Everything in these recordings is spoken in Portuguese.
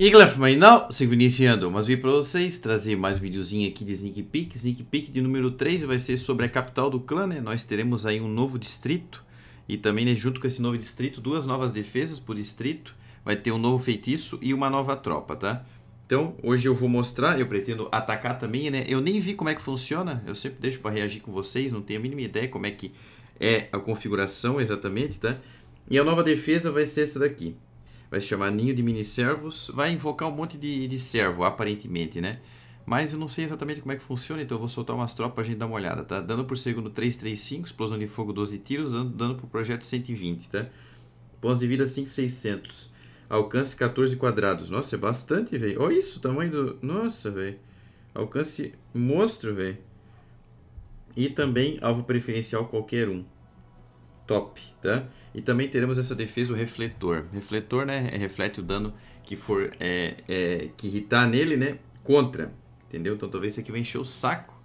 Igler não, sigo iniciando, mas vim para vocês trazer mais um videozinho aqui de Sneak Peek. Sneak Peek de número 3 vai ser sobre a capital do clã, né? Nós teremos aí um novo distrito e também, né, junto com esse novo distrito, duas novas defesas por distrito. Vai ter um novo feitiço e uma nova tropa, tá? Então, hoje eu vou mostrar, eu pretendo atacar também, né? Eu nem vi como é que funciona, eu sempre deixo para reagir com vocês, não tenho a mínima ideia como é que é a configuração exatamente, tá? E a nova defesa vai ser essa daqui vai se chamar ninho de mini-servos, vai invocar um monte de, de servo, aparentemente, né? Mas eu não sei exatamente como é que funciona, então eu vou soltar umas tropas pra gente dar uma olhada, tá? Dando por segundo 335, explosão de fogo 12 tiros, dando dano por projeto 120, tá? Pontos de vida 5600, alcance 14 quadrados. Nossa, é bastante, velho. Olha isso, o tamanho do... Nossa, velho. Alcance monstro, velho. E também alvo preferencial qualquer um top, tá? E também teremos essa defesa, o refletor. Refletor, né? É, reflete o dano que for é, é, que irritar nele, né? Contra. Entendeu? Então talvez isso aqui vai encher o saco.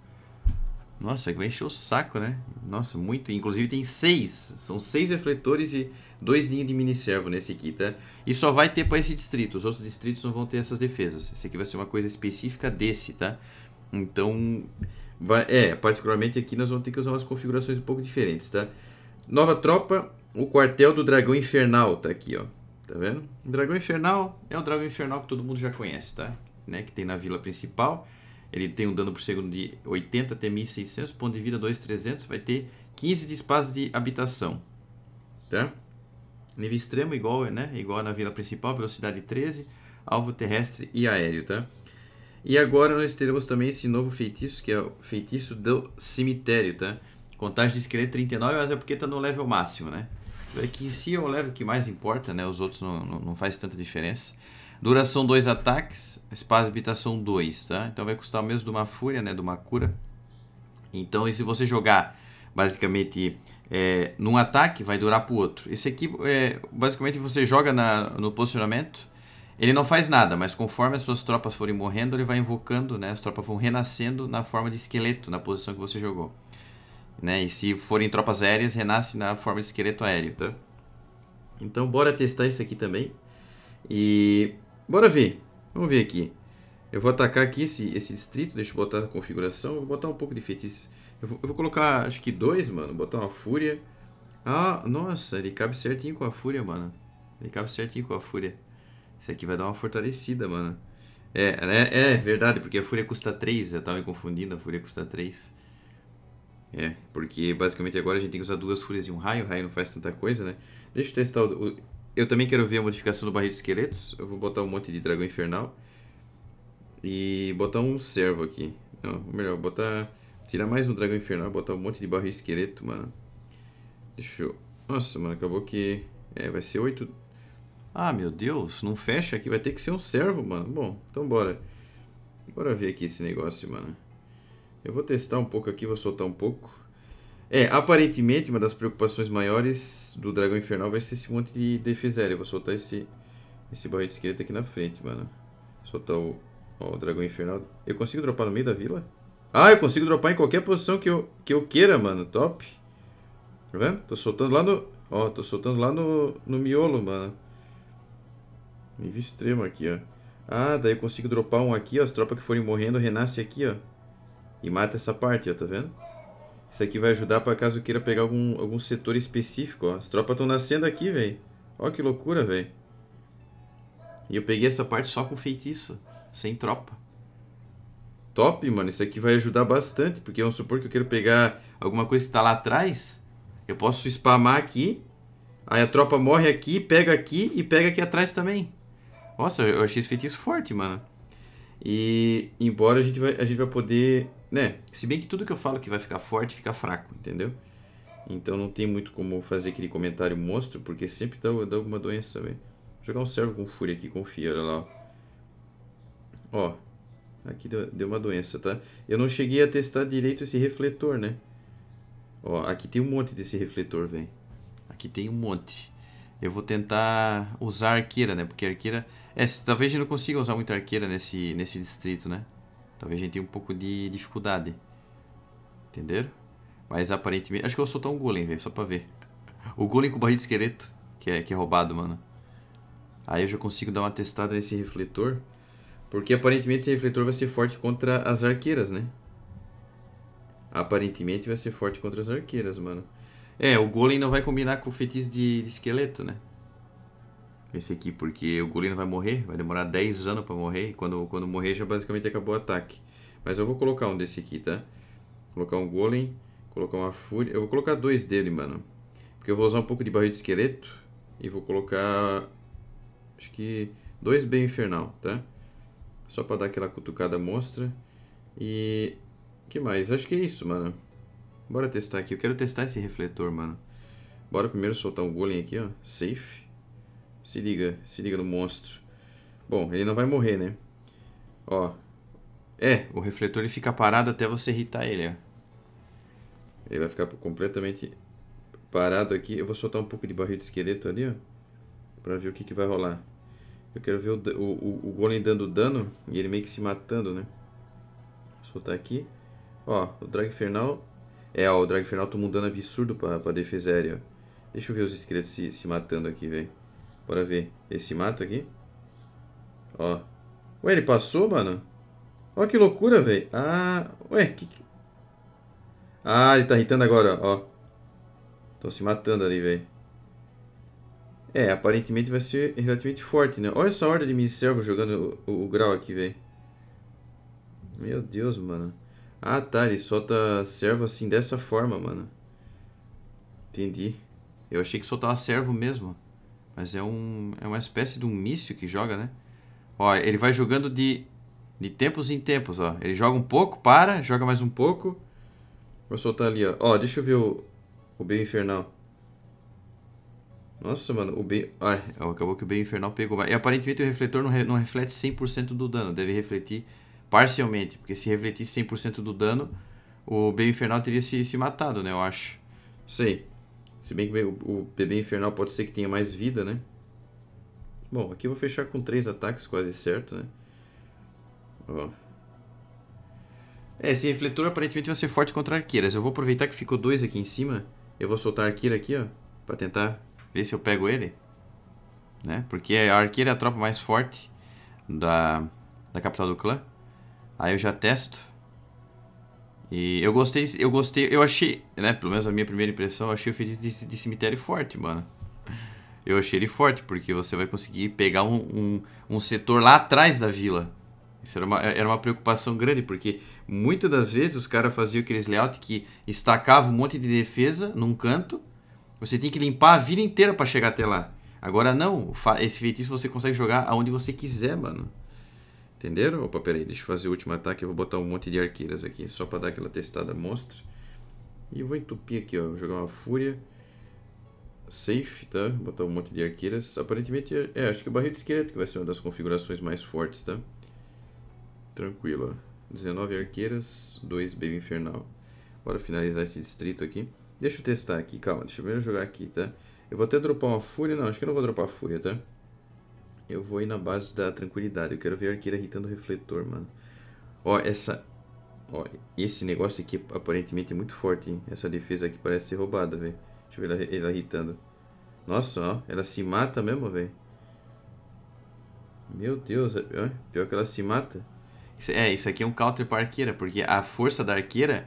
Nossa, que vai encher o saco, né? Nossa, muito. Inclusive tem seis. São seis refletores e dois linhas de mini-servo nesse aqui, tá? E só vai ter para esse distrito. Os outros distritos não vão ter essas defesas. Esse aqui vai ser uma coisa específica desse, tá? Então, vai, é, particularmente aqui nós vamos ter que usar umas configurações um pouco diferentes, tá? Nova tropa, o quartel do dragão infernal tá aqui, ó. Tá vendo? O dragão infernal é o dragão infernal que todo mundo já conhece, tá? Né? Que tem na vila principal. Ele tem um dano por segundo de 80 até 1600, ponto de vida 2300, vai ter 15 de espaço de habitação, tá? Nível extremo igual, né? Igual na vila principal, velocidade 13, alvo terrestre e aéreo, tá? E agora nós teremos também esse novo feitiço, que é o feitiço do cemitério, tá? Contagem de esqueleto 39, mas é porque tá no level máximo, né? É que em si é o level que mais importa, né? Os outros não, não, não faz tanta diferença. Duração 2 ataques, espaço de habitação 2, tá? Então vai custar o mesmo de uma fúria, né? De uma cura. Então, e se você jogar basicamente é, num ataque, vai durar pro outro. Esse aqui, é, basicamente, você joga na, no posicionamento, ele não faz nada, mas conforme as suas tropas forem morrendo, ele vai invocando, né? As tropas vão renascendo na forma de esqueleto, na posição que você jogou. Né? E se forem tropas aéreas, renasce na forma de esqueleto aéreo, tá? Então bora testar isso aqui também. E bora ver. Vamos ver aqui. Eu vou atacar aqui esse, esse distrito, deixa eu botar a configuração. Vou botar um pouco de feitiço. Eu vou, eu vou colocar, acho que dois, mano. Botar uma fúria. Ah, nossa, ele cabe certinho com a fúria, mano. Ele cabe certinho com a fúria. Isso aqui vai dar uma fortalecida, mano. É, é, é verdade, porque a fúria custa 3. Eu tava me confundindo, a fúria custa 3. É, porque basicamente agora a gente tem que usar duas fúrias e um raio, o raio não faz tanta coisa, né? Deixa eu testar o, Eu também quero ver a modificação do barril de esqueletos, eu vou botar um monte de dragão infernal. E botar um servo aqui. Não, melhor, botar... Tirar mais um dragão infernal, botar um monte de barril de esqueleto, mano. Deixa eu... Nossa, mano, acabou que... É, vai ser oito... Ah, meu Deus, não fecha aqui, vai ter que ser um servo, mano. Bom, então bora. Bora ver aqui esse negócio, mano. Eu vou testar um pouco aqui, vou soltar um pouco. É, aparentemente uma das preocupações maiores do Dragão Infernal vai ser esse monte de defesa aérea. Eu vou soltar esse, esse barril de esqueleto aqui na frente, mano. Soltar o, ó, o Dragão Infernal. Eu consigo dropar no meio da vila? Ah, eu consigo dropar em qualquer posição que eu, que eu queira, mano. Top. Tá vendo? Tô soltando lá no... Ó, tô soltando lá no, no miolo, mano. Nível extremo aqui, ó. Ah, daí eu consigo dropar um aqui, ó. As tropas que forem morrendo renascem aqui, ó. E mata essa parte, ó, tá vendo? Isso aqui vai ajudar para caso queira pegar algum, algum setor específico, ó. As tropas estão nascendo aqui, velho. Ó que loucura, velho. E eu peguei essa parte só com feitiço, sem tropa. Top, mano. Isso aqui vai ajudar bastante, porque vamos supor que eu quero pegar alguma coisa que tá lá atrás. Eu posso spamar aqui. Aí a tropa morre aqui, pega aqui e pega aqui atrás também. Nossa, eu achei esse feitiço forte, mano. E embora a gente vai, a gente vai poder né? Se bem que tudo que eu falo que vai ficar forte, fica fraco, entendeu? Então não tem muito como fazer aquele comentário monstro, porque sempre dá, dá alguma doença, velho. Jogar um servo com fúria aqui, confia, olha lá. Ó, aqui deu, deu, uma doença, tá? Eu não cheguei a testar direito esse refletor, né? Ó, aqui tem um monte desse refletor, velho. Aqui tem um monte. Eu vou tentar usar arqueira, né? Porque arqueira... É, talvez eu não consiga usar muita arqueira nesse, nesse distrito, né? Talvez a gente tenha um pouco de dificuldade. Entenderam? Mas aparentemente... Acho que eu vou soltar um golem, velho, só pra ver. O golem com barril de esqueleto, que é, que é roubado, mano. Aí eu já consigo dar uma testada nesse refletor. Porque aparentemente esse refletor vai ser forte contra as arqueiras, né? Aparentemente vai ser forte contra as arqueiras, mano. É, o golem não vai combinar com o feitiço de, de esqueleto, né? Esse aqui, porque o Golino vai morrer, vai demorar 10 anos para morrer. E quando, quando morrer já basicamente acabou o ataque. Mas eu vou colocar um desse aqui, tá? colocar um Golem, colocar uma Fúria. Eu vou colocar dois dele, mano. Porque eu vou usar um pouco de barril de esqueleto. E vou colocar... Acho que... Dois bem infernal, tá? Só pra dar aquela cutucada monstra. E... que mais? Acho que é isso, mano. Bora testar aqui. Eu quero testar esse refletor, mano. Bora primeiro soltar um golem aqui, ó. Safe. Se liga, se liga no monstro. Bom, ele não vai morrer, né? Ó. É, o refletor ele fica parado até você irritar ele, ó. Ele vai ficar completamente parado aqui. Eu vou soltar um pouco de barril de esqueleto ali, ó. Pra ver o que, que vai rolar. Eu quero ver o, o, o golem dando dano e ele meio que se matando, né? Vou soltar aqui. Ó, o Drag Infernal... É, ó, o Drag Infernal tomou um dano absurdo pra, pra defesa aérea, ó. Deixa eu ver os esqueletos se, se matando aqui, velho. Bora ver. Esse mato aqui. Ó. Ué, ele passou, mano? Ó, que loucura, velho. Ah, ué, que... Ah, ele tá irritando agora, ó. Tô se matando ali, velho. É, aparentemente vai ser relativamente forte, né? Olha essa horda de mini jogando o, o, o grau aqui, velho. Meu Deus, mano. Ah, tá. Ele solta servo assim, dessa forma, mano. Entendi. Eu achei que soltava servo mesmo. Mas é, um, é uma espécie de um míssil que joga, né? Ó, ele vai jogando de, de tempos em tempos, ó. Ele joga um pouco, para, joga mais um pouco. Vou soltar ali, ó. Ó, deixa eu ver o, o bem infernal. Nossa, mano, o bem... Ai, acabou que o bem infernal pegou. E aparentemente o refletor não, re... não reflete 100% do dano. Deve refletir parcialmente. Porque se refletisse 100% do dano, o bem infernal teria se, se matado, né? Eu acho. Sei. Se bem que o, bebê infernal pode ser que tenha mais vida, né? Bom, aqui eu vou fechar com três ataques quase certo, né? Ó. É, esse refletor aparentemente vai ser forte contra arqueiras. Eu vou aproveitar que ficou dois aqui em cima. Eu vou soltar a arqueira aqui, ó. Pra tentar ver se eu pego ele. Né? Porque a arqueira é a tropa mais forte da, da capital do clã. Aí eu já testo. E eu gostei, eu gostei, eu achei, né, pelo menos a minha primeira impressão, eu achei o Feitiço de, de Cemitério forte, mano. Eu achei ele forte, porque você vai conseguir pegar um, um, um setor lá atrás da vila. Isso era uma, era uma preocupação grande, porque muitas das vezes os caras faziam aqueles layout que estacavam um monte de defesa num canto, você tem que limpar a vila inteira para chegar até lá. Agora não, esse feitiço você consegue jogar aonde você quiser, mano. Entenderam? Opa, peraí, deixa eu fazer o último ataque. Eu vou botar um monte de arqueiras aqui, só para dar aquela testada monstra. E eu vou entupir aqui, ó. Vou jogar uma fúria. Safe, tá? Vou botar um monte de arqueiras. Aparentemente, é, acho que o barril de esqueleto que vai ser uma das configurações mais fortes, tá? Tranquilo, ó. 19 arqueiras, 2 baby infernal. Bora finalizar esse distrito aqui. Deixa eu testar aqui, calma. Deixa eu primeiro jogar aqui, tá? Eu vou até dropar uma fúria. Não, acho que eu não vou dropar fúria, tá? Eu vou ir na base da tranquilidade. Eu quero ver a arqueira irritando o refletor, mano. Ó, essa... Ó, esse negócio aqui aparentemente é muito forte, hein? Essa defesa aqui parece ser roubada, velho. Deixa eu ver ela, ela irritando. Nossa, ó. Ela se mata mesmo, velho. Meu Deus, é, pior, que ela se mata. Isso, é, isso aqui é um counter pra arqueira, porque a força da arqueira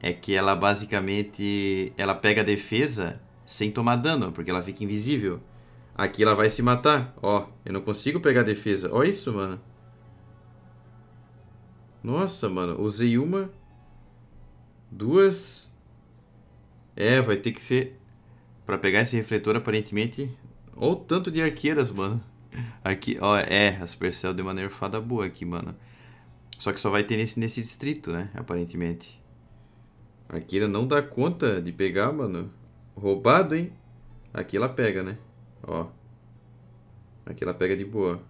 é que ela basicamente... Ela pega a defesa sem tomar dano, porque ela fica invisível. Aqui ela vai se matar. Ó, eu não consigo pegar defesa. Ó isso, mano. Nossa, mano. Usei uma. Duas. É, vai ter que ser... Pra pegar esse refletor, aparentemente... Olha o tanto de arqueiras, mano. Aqui, ó, é. as Supercell deu uma nerfada boa aqui, mano. Só que só vai ter nesse, nesse distrito, né? Aparentemente. Arqueira não dá conta de pegar, mano. Roubado, hein? Aqui ela pega, né? Ó. Aqui ela pega de boa.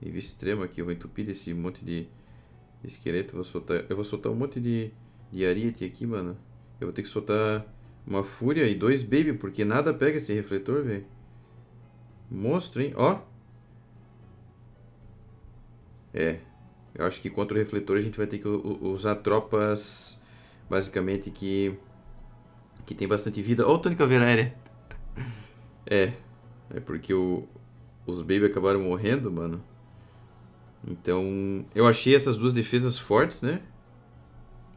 vi extremo aqui. Eu vou entupir desse monte de esqueleto. Vou soltar, eu vou soltar um monte de, de ariete aqui, mano. Eu vou ter que soltar uma fúria e dois baby, porque nada pega esse refletor, velho. Monstro, hein? Ó. É. Eu acho que contra o refletor a gente vai ter que usar tropas, basicamente, que, que tem bastante vida. Olha o tanto aérea. É. É porque o, os Baby acabaram morrendo, mano. Então, eu achei essas duas defesas fortes, né?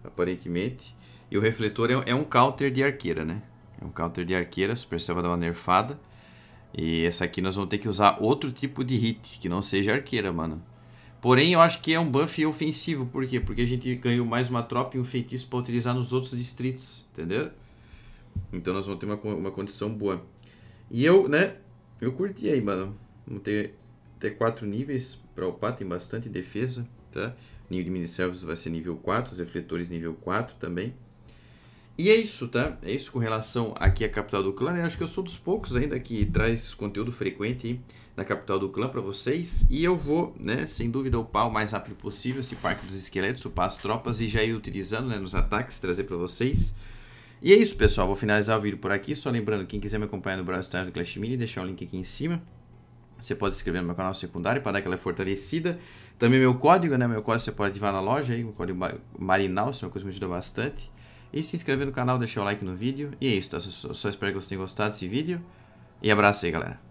Aparentemente. E o refletor é, é um counter de arqueira, né? É um counter de arqueira, Super vai dá uma nerfada. E essa aqui nós vamos ter que usar outro tipo de hit, que não seja arqueira, mano. Porém, eu acho que é um buff ofensivo. Por quê? Porque a gente ganhou mais uma tropa e um feitiço para utilizar nos outros distritos, entendeu? Então nós vamos ter uma, uma condição boa. E eu, né, eu curti aí, mano. Vamos ter, ter quatro níveis para upar, tem bastante defesa, tá? Nível de mini vai ser nível 4, os refletores nível 4 também. E é isso, tá? É isso com relação aqui à capital do clã. Né? Acho que eu sou dos poucos ainda que traz conteúdo frequente na capital do clã para vocês. E eu vou, né, sem dúvida, upar o mais rápido possível esse parque dos esqueletos, upar as tropas e já ir utilizando né, nos ataques, trazer para vocês. E é isso, pessoal. Vou finalizar o vídeo por aqui. Só lembrando, quem quiser me acompanhar no Brawl Stars do Clash Mini, deixar o link aqui em cima. Você pode se inscrever no meu canal secundário para dar aquela fortalecida. Também meu código, né? Meu código você pode ativar na loja aí, o código Marinal, isso é uma coisa que me ajuda bastante. E se inscrever no canal, deixar o like no vídeo. E é isso, tá? Só, só espero que vocês tenham gostado desse vídeo. E abraço aí, galera.